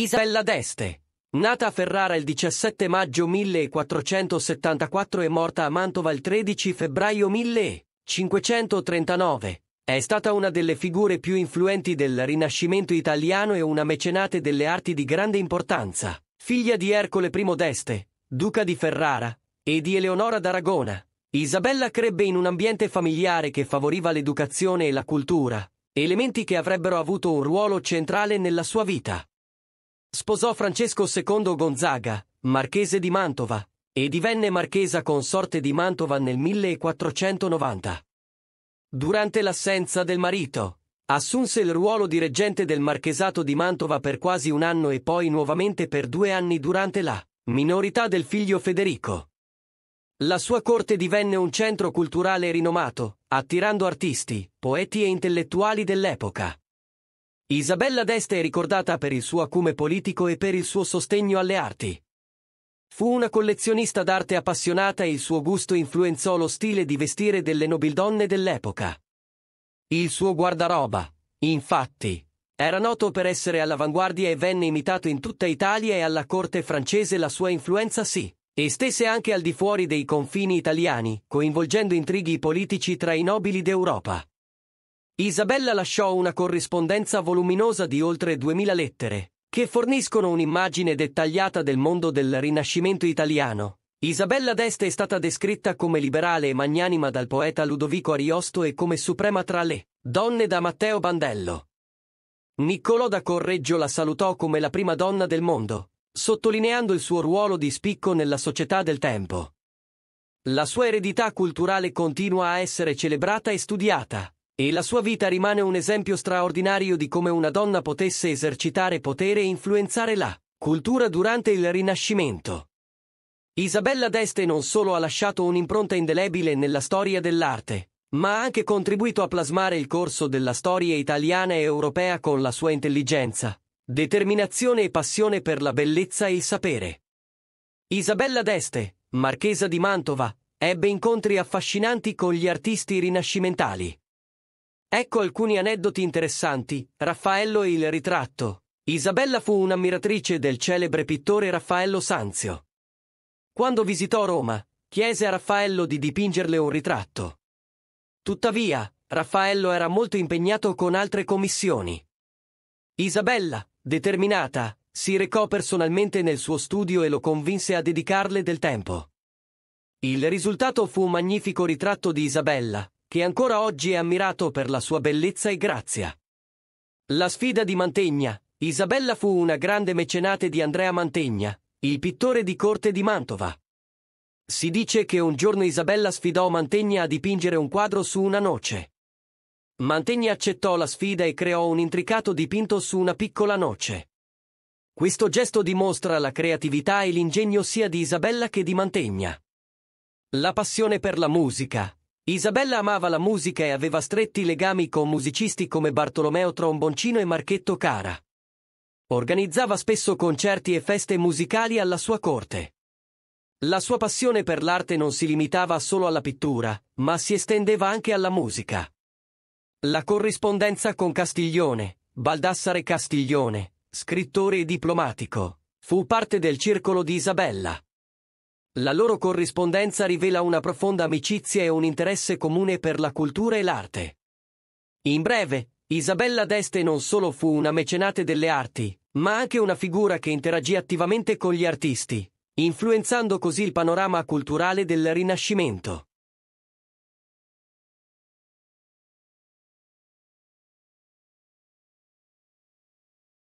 Isabella d'Este. Nata a Ferrara il 17 maggio 1474 e morta a Mantova il 13 febbraio 1539, è stata una delle figure più influenti del Rinascimento italiano e una mecenate delle arti di grande importanza. Figlia di Ercole I d'Este, duca di Ferrara, e di Eleonora d'Aragona, Isabella crebbe in un ambiente familiare che favoriva l'educazione e la cultura, elementi che avrebbero avuto un ruolo centrale nella sua vita. Sposò Francesco II Gonzaga, marchese di Mantova, e divenne marchesa consorte di Mantova nel 1490. Durante l'assenza del marito, assunse il ruolo di reggente del marchesato di Mantova per quasi un anno e poi nuovamente per due anni durante la minorità del figlio Federico. La sua corte divenne un centro culturale rinomato, attirando artisti, poeti e intellettuali dell'epoca. Isabella d'Este è ricordata per il suo acume politico e per il suo sostegno alle arti. Fu una collezionista d'arte appassionata e il suo gusto influenzò lo stile di vestire delle nobildonne dell'epoca. Il suo guardaroba, infatti, era noto per essere all'avanguardia e venne imitato in tutta Italia e alla corte francese la sua influenza sì, e stesse anche al di fuori dei confini italiani, coinvolgendo intrighi politici tra i nobili d'Europa. Isabella lasciò una corrispondenza voluminosa di oltre 2000 lettere, che forniscono un'immagine dettagliata del mondo del Rinascimento italiano. Isabella d'Este è stata descritta come liberale e magnanima dal poeta Ludovico Ariosto e come suprema tra le donne da Matteo Bandello. Niccolò da Correggio la salutò come la prima donna del mondo, sottolineando il suo ruolo di spicco nella società del tempo. La sua eredità culturale continua a essere celebrata e studiata, e la sua vita rimane un esempio straordinario di come una donna potesse esercitare potere e influenzare la cultura durante il Rinascimento. Isabella d'Este non solo ha lasciato un'impronta indelebile nella storia dell'arte, ma ha anche contribuito a plasmare il corso della storia italiana e europea con la sua intelligenza, determinazione e passione per la bellezza e il sapere. Isabella d'Este, marchesa di Mantova, ebbe incontri affascinanti con gli artisti rinascimentali. Ecco alcuni aneddoti interessanti. Raffaello e il ritratto. Isabella fu un'ammiratrice del celebre pittore Raffaello Sanzio. Quando visitò Roma, chiese a Raffaello di dipingerle un ritratto. Tuttavia, Raffaello era molto impegnato con altre commissioni. Isabella, determinata, si recò personalmente nel suo studio e lo convinse a dedicarle del tempo. Il risultato fu un magnifico ritratto di Isabella, che ancora oggi è ammirato per la sua bellezza e grazia. La sfida di Mantegna. Isabella fu una grande mecenate di Andrea Mantegna, il pittore di corte di Mantova. Si dice che un giorno Isabella sfidò Mantegna a dipingere un quadro su una noce. Mantegna accettò la sfida e creò un intricato dipinto su una piccola noce. Questo gesto dimostra la creatività e l'ingegno sia di Isabella che di Mantegna. La passione per la musica, Isabella amava la musica e aveva stretti legami con musicisti come Bartolomeo Tromboncino e Marchetto Cara. Organizzava spesso concerti e feste musicali alla sua corte. La sua passione per l'arte non si limitava solo alla pittura, ma si estendeva anche alla musica. La corrispondenza con Castiglione, Baldassare Castiglione, scrittore e diplomatico, fu parte del circolo di Isabella. La loro corrispondenza rivela una profonda amicizia e un interesse comune per la cultura e l'arte. In breve, Isabella d'Este non solo fu una mecenate delle arti, ma anche una figura che interagì attivamente con gli artisti, influenzando così il panorama culturale del Rinascimento.